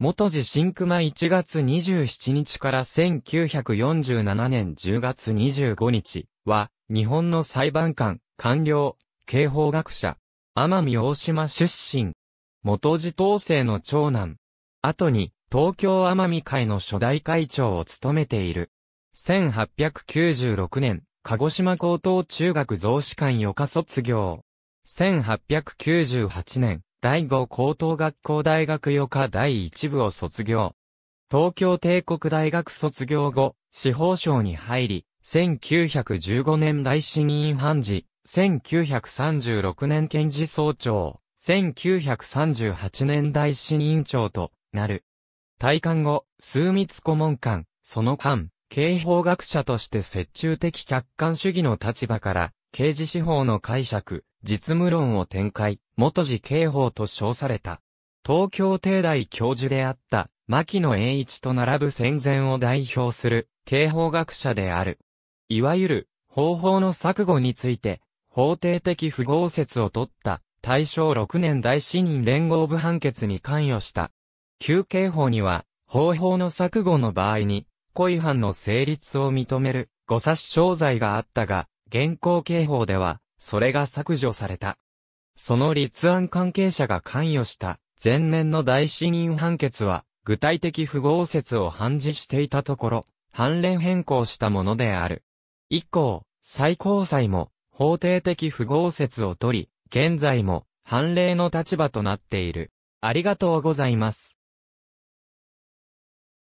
元地新熊1月27日から1947年10月25日は、日本の裁判官、官僚、刑法学者、奄美大島出身。元地統制の長男。後に、東京奄美会の初代会長を務めている。1896年、鹿児島高等中学増士館予科卒業。1898年、第五高等学校大学予科第一部を卒業。東京帝国大学卒業後、司法省に入り、1915年大審院判事、1936年検事総長、1938年大審院長となる。退官後、数密顧問官、その間、刑法学者として折衷的客観主義の立場から、刑事司法の解釈、実務論を展開、元次刑法と称された。東京帝大教授であった、牧野栄一と並ぶ戦前を代表する、刑法学者である。いわゆる、方法の錯誤について、法定的不合説を取った、大正6年大死人連合部判決に関与した。旧刑法には、方法の錯誤の場合に、故意犯の成立を認める、誤差傷罪があったが、現行刑法では、それが削除された。その立案関係者が関与した前年の大審院判決は、具体的不合説を判事していたところ、判例変更したものである。以降、最高裁も法定的不合説を取り、現在も判例の立場となっている。ありがとうございます。